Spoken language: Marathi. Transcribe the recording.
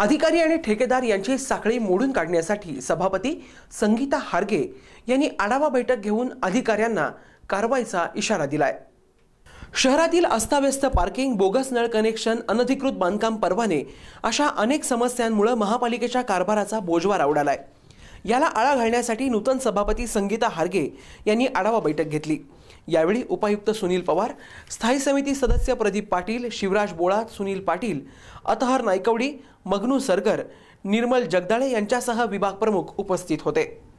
अधिकारी आणि ठेकेदार यांची साखळी मोडून काढण्यासाठी सभापती संगीता हार्गे यांनी आढावा बैठक घेऊन अधिकाऱ्यांना कारवाईचा इशारा दिलाय शहरातील अस्ताव्यस्त पार्किंग बोगस नळ कनेक्शन अनधिकृत बांधकाम परवाने अशा अनेक समस्यांमुळे महापालिकेच्या कारभाराचा बोजवार उडालाय याला आळा घालण्यासाठी नूतन सभापती संगीता हार्गे यांनी आढावा बैठक घेतली यावेळी उपायुक्त सुनील पवार स्थायी समिती सदस्य प्रदीप पाटील शिवराज बोळा सुनील पाटील अतहर नायकवडी मगनू सरगर निर्मल जगदाळे यांच्यासह विभाग प्रमुख उपस्थित होते